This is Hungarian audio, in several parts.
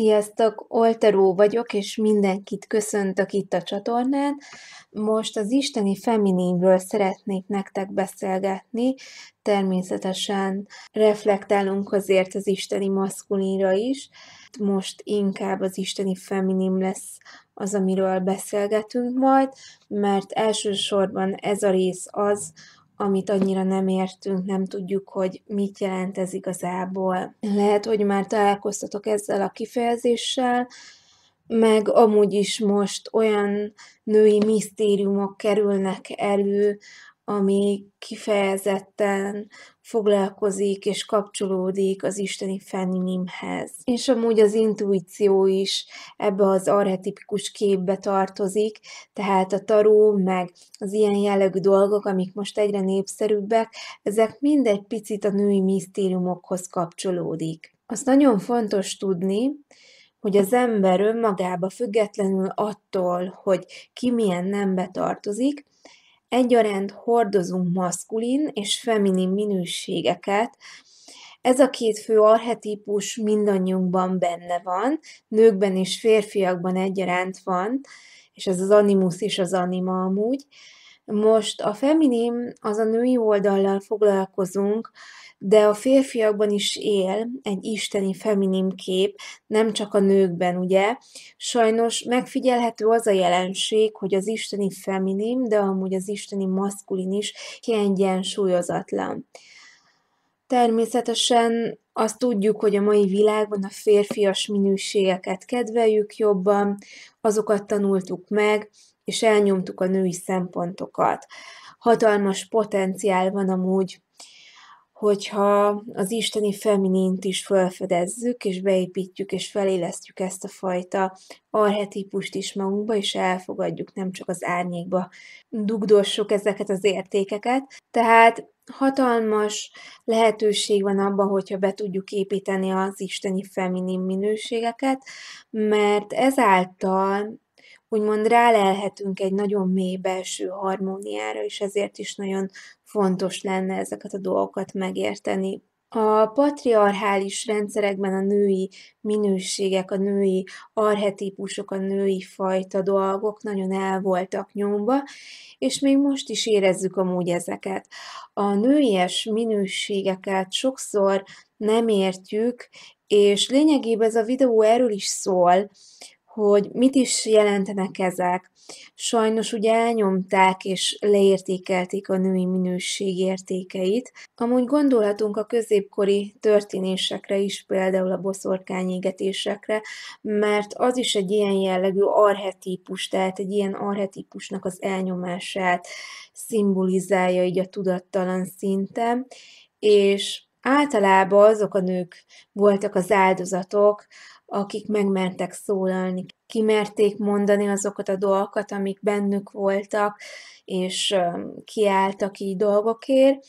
Sziasztok, Olteró vagyok, és mindenkit köszöntök itt a csatornán. Most az isteni feminívről szeretnék nektek beszélgetni. Természetesen reflektálunk azért az isteni maszkulinra is. Most inkább az isteni feminim lesz az, amiről beszélgetünk majd, mert elsősorban ez a rész az, amit annyira nem értünk, nem tudjuk, hogy mit jelent ez igazából. Lehet, hogy már találkoztatok ezzel a kifejezéssel, meg amúgy is most olyan női misztériumok kerülnek elő, ami kifejezetten foglalkozik és kapcsolódik az isteni feminimhez. És amúgy az intuíció is ebbe az arhetipikus képbe tartozik, tehát a taró, meg az ilyen jellegű dolgok, amik most egyre népszerűbbek, ezek mind egy picit a női misztériumokhoz kapcsolódik. Az nagyon fontos tudni, hogy az ember önmagába függetlenül attól, hogy ki milyen nembe tartozik, egyaránt hordozunk maszkulin és feminin minőségeket, ez a két fő arhetípus mindannyiunkban benne van, nőkben és férfiakban egyaránt van, és ez az animus és az anima amúgy. Most a feminin, az a női oldallal foglalkozunk, de a férfiakban is él egy isteni feminim kép, nem csak a nőkben, ugye? Sajnos megfigyelhető az a jelenség, hogy az isteni feminim, de amúgy az isteni maszkulin is kiegyensúlyozatlan. Természetesen azt tudjuk, hogy a mai világban a férfias minőségeket kedveljük jobban, azokat tanultuk meg, és elnyomtuk a női szempontokat. Hatalmas potenciál van amúgy hogyha az isteni feminint is felfedezzük, és beépítjük, és felélesztjük ezt a fajta arhetípust is magunkba, és elfogadjuk, nem csak az árnyékba dugdossuk ezeket az értékeket. Tehát hatalmas lehetőség van abban, hogyha be tudjuk építeni az isteni feminin minőségeket, mert ezáltal úgymond rálelhetünk egy nagyon mély belső harmóniára, és ezért is nagyon fontos lenne ezeket a dolgokat megérteni. A patriarchális rendszerekben a női minőségek, a női arhetípusok, a női fajta dolgok nagyon el voltak nyomva, és még most is érezzük amúgy ezeket. A nőies minőségeket sokszor nem értjük, és lényegében ez a videó erről is szól, hogy mit is jelentenek ezek. Sajnos ugye elnyomták és leértékelték a női minőség értékeit. Amúgy gondolhatunk a középkori történésekre is, például a égetésekre, mert az is egy ilyen jellegű arhetípus, tehát egy ilyen arhetípusnak az elnyomását szimbolizálja így a tudattalan szinten, és általában azok a nők voltak az áldozatok, akik megmertek szólalni, kimerték mondani azokat a dolgokat, amik bennük voltak, és kiálltak így dolgokért,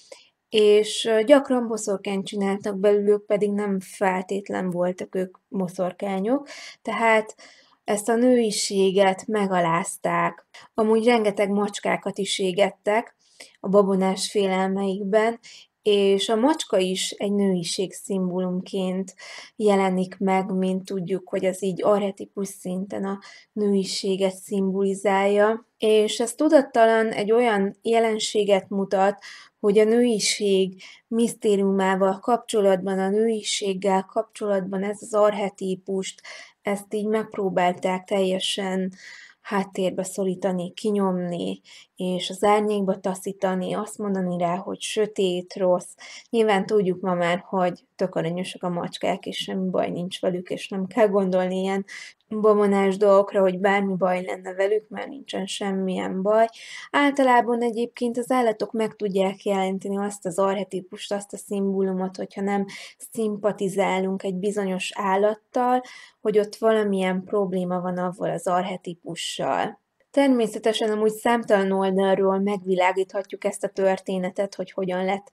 és gyakran boszorkányt csináltak belőlük, pedig nem feltétlen voltak ők boszorkányok, tehát ezt a nőiséget megalázták. Amúgy rengeteg macskákat is égettek a babonás félelmeikben, és a macska is egy nőiség szimbólumként jelenik meg, mint tudjuk, hogy az így arhetipus szinten a nőiséget szimbolizálja, és ez tudattalan egy olyan jelenséget mutat, hogy a nőiség misztériumával kapcsolatban, a nőiséggel kapcsolatban ez az arhetípust, ezt így megpróbálták teljesen háttérbe szorítani, kinyomni, és az árnyékba taszítani, azt mondani rá, hogy sötét, rossz. Nyilván tudjuk ma már, hogy tök aranyosak a macskák, és semmi baj nincs velük, és nem kell gondolni ilyen bomonás dolgokra, hogy bármi baj lenne velük, mert nincsen semmilyen baj. Általában egyébként az állatok meg tudják jelenteni azt az arhetipust, azt a szimbólumot, hogyha nem szimpatizálunk egy bizonyos állattal, hogy ott valamilyen probléma van avval az arhetipussal. Természetesen amúgy számtalan oldalról megvilágíthatjuk ezt a történetet, hogy hogyan lett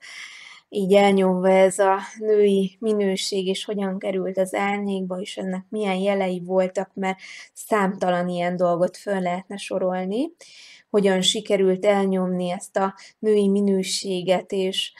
így elnyomva ez a női minőség, és hogyan került az árnyékba, és ennek milyen jelei voltak, mert számtalan ilyen dolgot föl lehetne sorolni, hogyan sikerült elnyomni ezt a női minőséget, és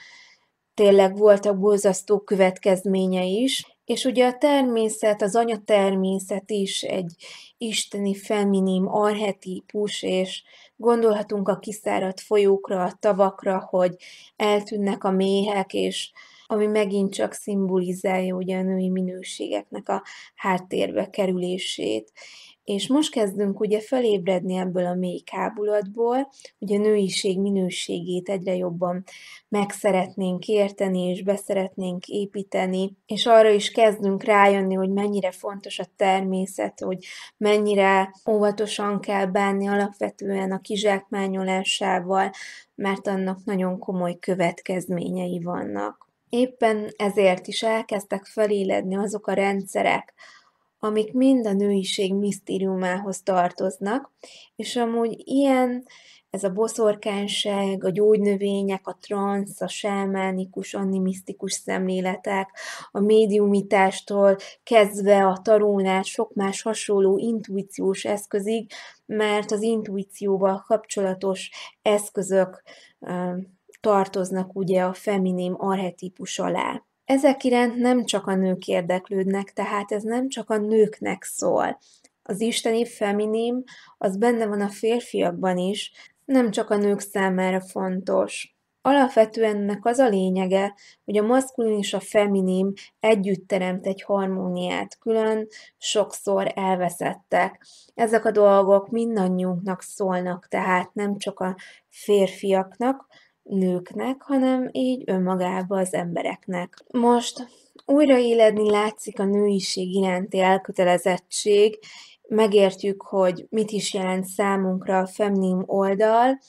tényleg voltak borzasztó következménye is. És ugye a természet, az anyatermészet is egy isteni feminim arhetípus, és gondolhatunk a kiszáradt folyókra, a tavakra, hogy eltűnnek a méhek, és ami megint csak szimbolizálja ugye a női minőségeknek a háttérbe kerülését. És most kezdünk ugye felébredni ebből a mély kábulatból, hogy a nőiség minőségét egyre jobban meg szeretnénk érteni, és beszeretnénk építeni, és arra is kezdünk rájönni, hogy mennyire fontos a természet, hogy mennyire óvatosan kell bánni alapvetően a kizsákmányolásával, mert annak nagyon komoly következményei vannak. Éppen ezért is elkezdtek feléledni azok a rendszerek, amik mind a nőiség misztériumához tartoznak, és amúgy ilyen ez a boszorkányság, a gyógynövények, a transz, a sámánikus, animisztikus szemléletek, a médiumitástól kezdve a tarónál sok más hasonló intuíciós eszközig, mert az intuícióval kapcsolatos eszközök tartoznak ugye a feminim arhetípus alá. Ezek iránt nem csak a nők érdeklődnek, tehát ez nem csak a nőknek szól. Az isteni feminim, az benne van a férfiakban is, nem csak a nők számára fontos. Alapvetően ennek az a lényege, hogy a maszkulin és a feminim együtt teremt egy harmóniát, külön sokszor elveszettek. Ezek a dolgok mindannyiunknak szólnak, tehát nem csak a férfiaknak, nőknek, hanem így önmagába az embereknek. Most újraéledni látszik a nőiség iránti elkötelezettség, megértjük, hogy mit is jelent számunkra a feminim oldal,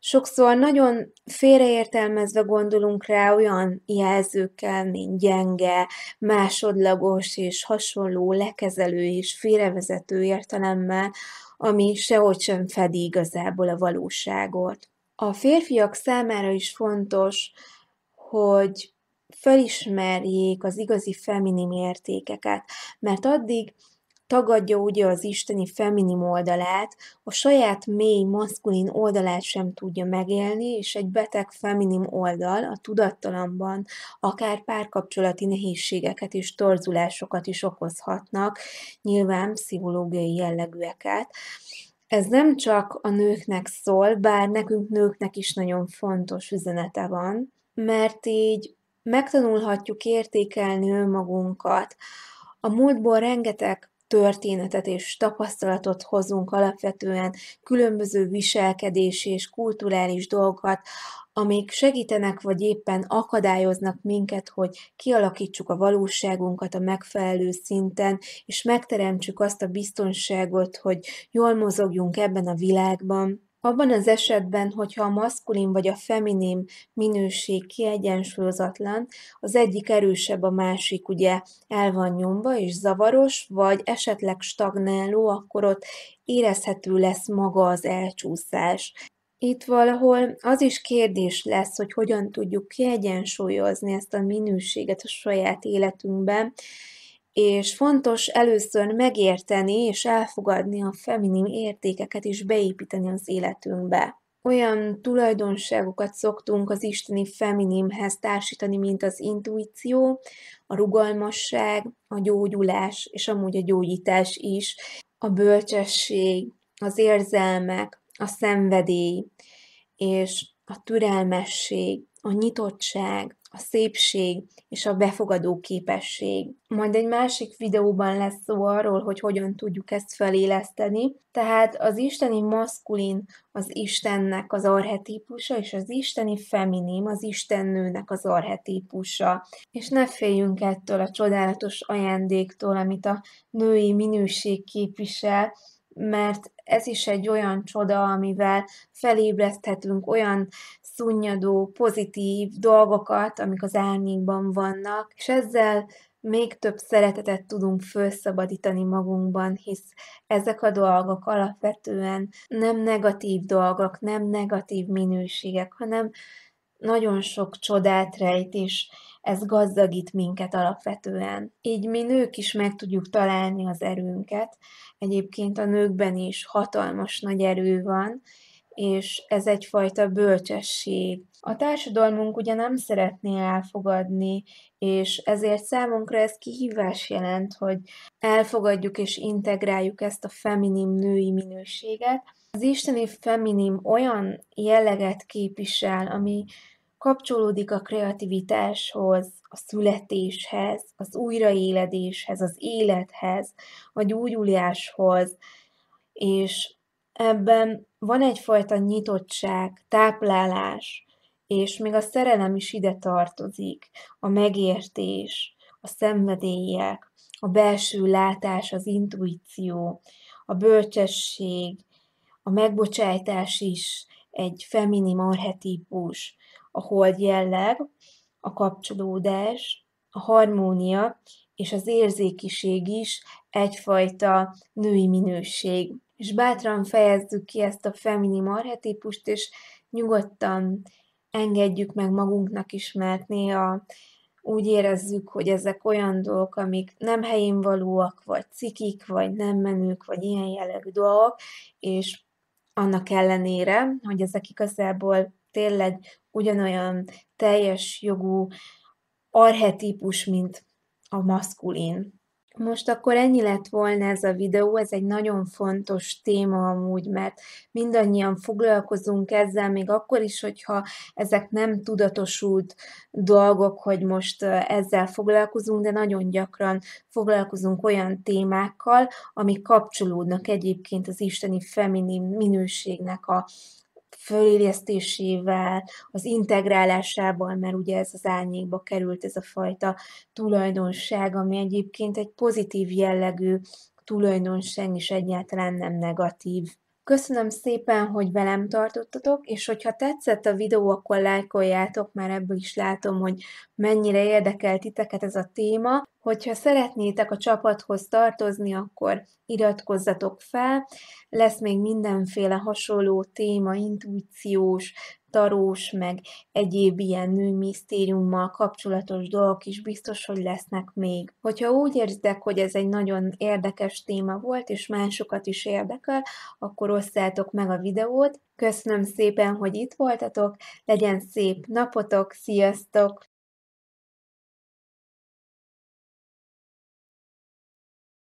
sokszor nagyon félreértelmezve gondolunk rá olyan jelzőkkel, mint gyenge, másodlagos és hasonló lekezelő és félrevezető értelemmel, ami sehogy sem fedi igazából a valóságot a férfiak számára is fontos, hogy felismerjék az igazi feminim értékeket, mert addig tagadja ugye az isteni feminim oldalát, a saját mély maszkulin oldalát sem tudja megélni, és egy beteg feminim oldal a tudattalamban akár párkapcsolati nehézségeket és torzulásokat is okozhatnak, nyilván pszichológiai jellegűeket. Ez nem csak a nőknek szól, bár nekünk nőknek is nagyon fontos üzenete van, mert így megtanulhatjuk értékelni önmagunkat. A múltból rengeteg történetet és tapasztalatot hozunk alapvetően, különböző viselkedési és kulturális dolgokat, amik segítenek vagy éppen akadályoznak minket, hogy kialakítsuk a valóságunkat a megfelelő szinten, és megteremtsük azt a biztonságot, hogy jól mozogjunk ebben a világban, abban az esetben, hogyha a maszkulin vagy a feminim minőség kiegyensúlyozatlan, az egyik erősebb, a másik ugye el van nyomva és zavaros, vagy esetleg stagnáló, akkor ott érezhető lesz maga az elcsúszás. Itt valahol az is kérdés lesz, hogy hogyan tudjuk kiegyensúlyozni ezt a minőséget a saját életünkben, és fontos először megérteni és elfogadni a feminim értékeket és beépíteni az életünkbe. Olyan tulajdonságokat szoktunk az isteni feminimhez társítani, mint az intuíció, a rugalmasság, a gyógyulás, és amúgy a gyógyítás is, a bölcsesség, az érzelmek, a szenvedély, és a türelmesség, a nyitottság, a szépség és a befogadó képesség. Majd egy másik videóban lesz szó arról, hogy hogyan tudjuk ezt feléleszteni. Tehát az isteni maszkulin az Istennek az arhetípusa, és az isteni feminim az Istennőnek az arhetípusa. És ne féljünk ettől a csodálatos ajándéktól, amit a női minőség képvisel, mert ez is egy olyan csoda, amivel felébreszthetünk olyan szunnyadó, pozitív dolgokat, amik az árnyékban vannak, és ezzel még több szeretetet tudunk felszabadítani magunkban, hisz ezek a dolgok alapvetően nem negatív dolgok, nem negatív minőségek, hanem nagyon sok csodát rejt, és ez gazdagít minket alapvetően. Így mi nők is meg tudjuk találni az erőnket. Egyébként a nőkben is hatalmas nagy erő van, és ez egyfajta bölcsesség. A társadalmunk ugye nem szeretné elfogadni, és ezért számunkra ez kihívás jelent, hogy elfogadjuk és integráljuk ezt a feminim női minőséget. Az isteni feminim olyan jelleget képvisel, ami kapcsolódik a kreativitáshoz, a születéshez, az újraéledéshez, az élethez, a gyógyuláshoz, és ebben van egyfajta nyitottság, táplálás, és még a szerelem is ide tartozik, a megértés, a szenvedélyek, a belső látás, az intuíció, a bölcsesség, a megbocsájtás is egy feminim arhetípus, a hold jelleg, a kapcsolódás, a harmónia és az érzékiség is egyfajta női minőség. És bátran fejezzük ki ezt a feminim arhetípust, és nyugodtan engedjük meg magunknak is, mert néha úgy érezzük, hogy ezek olyan dolgok, amik nem helyén valóak, vagy cikik, vagy nem menők, vagy ilyen jellegű dolgok, és annak ellenére, hogy ezek igazából tényleg ugyanolyan teljes jogú arhetípus, mint a maszkulin. Most akkor ennyi lett volna ez a videó, ez egy nagyon fontos téma amúgy, mert mindannyian foglalkozunk ezzel, még akkor is, hogyha ezek nem tudatosult dolgok, hogy most ezzel foglalkozunk, de nagyon gyakran foglalkozunk olyan témákkal, amik kapcsolódnak egyébként az isteni feminin minőségnek a, fölélesztésével, az integrálásával, mert ugye ez az árnyékba került ez a fajta tulajdonság, ami egyébként egy pozitív jellegű tulajdonság, és egyáltalán nem negatív. Köszönöm szépen, hogy velem tartottatok, és hogyha tetszett a videó, akkor lájkoljátok, már ebből is látom, hogy mennyire érdekel titeket ez a téma. Hogyha szeretnétek a csapathoz tartozni, akkor iratkozzatok fel. Lesz még mindenféle hasonló téma, intuíciós, tarós, meg egyéb ilyen nőmisztériummal kapcsolatos dolgok is biztos, hogy lesznek még. Hogyha úgy érzitek, hogy ez egy nagyon érdekes téma volt, és másokat is érdekel, akkor osszátok meg a videót. Köszönöm szépen, hogy itt voltatok, legyen szép napotok, sziasztok!